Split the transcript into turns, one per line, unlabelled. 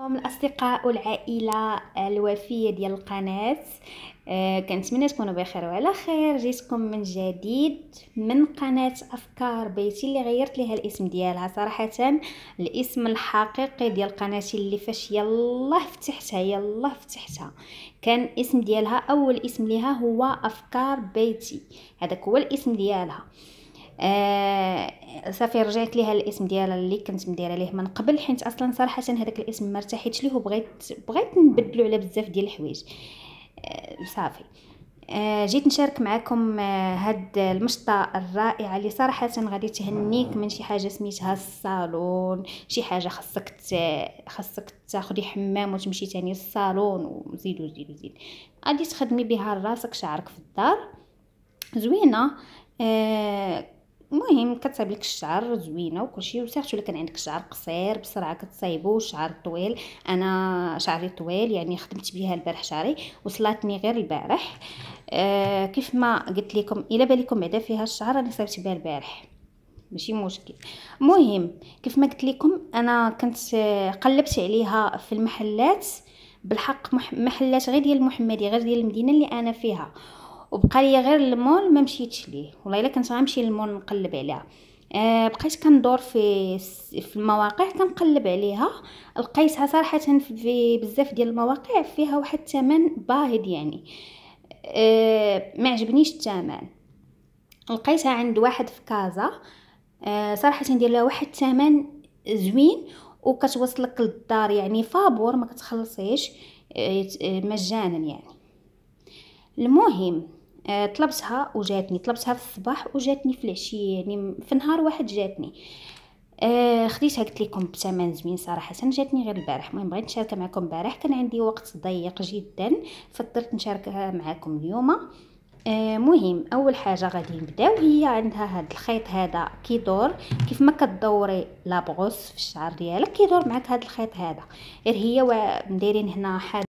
السلام الاصدقاء والعائله الوفيه ديال القناه أه كنتمنى تكونوا بخير وعلى خير جيتكم من جديد من قناه افكار بيتي اللي غيرت لها الاسم ديالها صراحه الاسم الحقيقي ديال قناتي اللي فاش يلا فتحتها يلا فتحتها كان اسم ديالها اول اسم ليها هو افكار بيتي هذاك هو الاسم ديالها آه، صافي رجعت ليها الاسم ديالها اللي كنت مديره ليه من قبل حيت اصلا صراحه هذاك الاسم ما ارتحيتش ليه وبغيت بغيت نبدلو على بزاف ديال الحوايج آه، صافي آه، جيت نشارك معكم هاد المشطة الرائعة اللي صراحة غادي تهنيك من شي حاجة سميتها الصالون شي حاجة خاصك خاصك تاخدي حمام وتمشي تاني الصالون وزيد وزيد وزيد غادي تخدمي بها راسك شعرك في الدار زوينة المهم كتصايب لك الشعر زوينه وكلشي وسيرتو الا كان عندك شعر قصير بسرعه كتصايبو الشعر طويل انا شعري طويل يعني خدمت بها البارح شعري وصلاتني غير البارح آه كيف ما قلت لكم الا بالكم بعدا فيها الشعر انا صايبت بها البارح ماشي مشكل مهم كيف ما قلت لكم انا كنت قلبت عليها في المحلات بالحق محلات غير ديال المحمدي غير ديال المدينه اللي انا فيها وبقى لي غير المول ما مشيتش ليه والله الا كنت غنمشي للمول نقلب عليها أه بقيت كندور في في المواقع كنقلب عليها لقيتها صراحه في بزاف ديال المواقع فيها واحد الثمن باهظ يعني أه ما عجبنيش الثمن لقيتها عند واحد في كازا أه صراحه ندير لها واحد الثمن زوين وكتوصلك للدار يعني فابور ما كتخلصيش آه، آه، مجانا يعني المهم آه، طلبتها وجاتني طلبتها في الصباح وجاتني في العشيه يعني في نهار واحد جاتني آه، خديتها قلت لكم بثمن زوين صراحه جاتني غير البارح المهم بغيت نشاركها معكم البارح كان عندي وقت ضيق جدا فضلت نشاركها معكم اليوم آه، مهم اول حاجه غادي نبداو هي عندها هاد الخيط هذا كيدور كيف ما كدوري لابغوس في الشعر ديالك كيدور معك هاد الخيط هذا غير هي مدايرين هنا حاجه